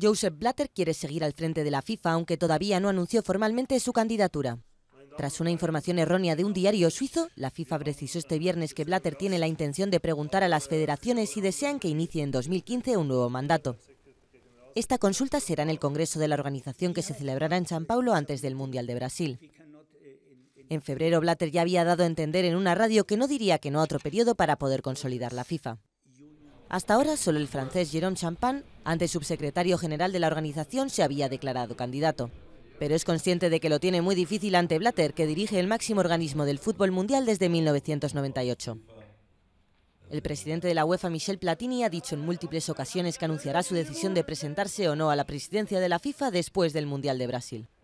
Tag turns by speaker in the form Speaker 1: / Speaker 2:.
Speaker 1: Joseph Blatter quiere seguir al frente de la FIFA, aunque todavía no anunció formalmente su candidatura. Tras una información errónea de un diario suizo, la FIFA precisó este viernes que Blatter tiene la intención de preguntar a las federaciones si desean que inicie en 2015 un nuevo mandato. Esta consulta será en el Congreso de la organización que se celebrará en San Paulo antes del Mundial de Brasil. En febrero, Blatter ya había dado a entender en una radio que no diría que no a otro periodo para poder consolidar la FIFA. Hasta ahora, solo el francés Jérôme Champagne, ante subsecretario general de la organización, se había declarado candidato. Pero es consciente de que lo tiene muy difícil ante Blatter, que dirige el máximo organismo del fútbol mundial desde 1998. El presidente de la UEFA, Michel Platini, ha dicho en múltiples ocasiones que anunciará su decisión de presentarse o no a la presidencia de la FIFA después del Mundial de Brasil.